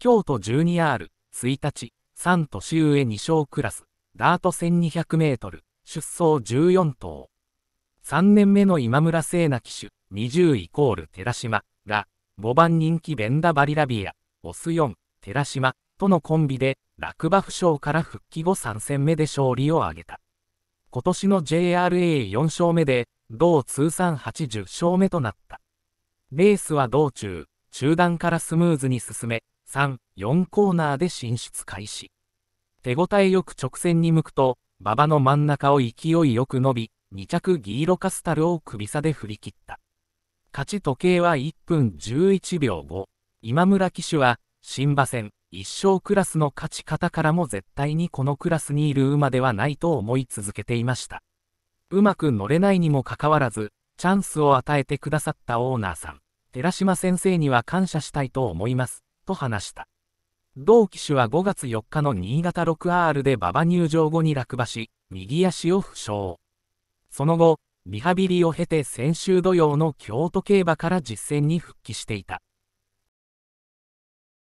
京都 12R、1日、3都周上2勝クラス、ダート1200メートル、出走14頭。3年目の今村聖奈騎手、20イコール寺島、が5番人気ベンダバリラビア、オス4、寺島、とのコンビで、落馬負傷から復帰後3戦目で勝利を挙げた。今年の JRA4 勝目で、同通算80勝目となった。レースは道中、中段からスムーズに進め、3、4コーナーで進出開始。手応えよく直線に向くと、馬場の真ん中を勢いよく伸び、2着ギーロカスタルを首差で振り切った。勝ち時計は1分11秒5。今村騎手は、新馬戦、一勝クラスの勝ち方からも絶対にこのクラスにいる馬ではないと思い続けていました。うまく乗れないにもかかわらず、チャンスを与えてくださったオーナーさん、寺島先生には感謝したいと思います。と話した。同機種は5月4日の新潟 6R で馬場入場後に落馬し、右足を負傷。その後、リハビリを経て先週土曜の京都競馬から実戦に復帰していた。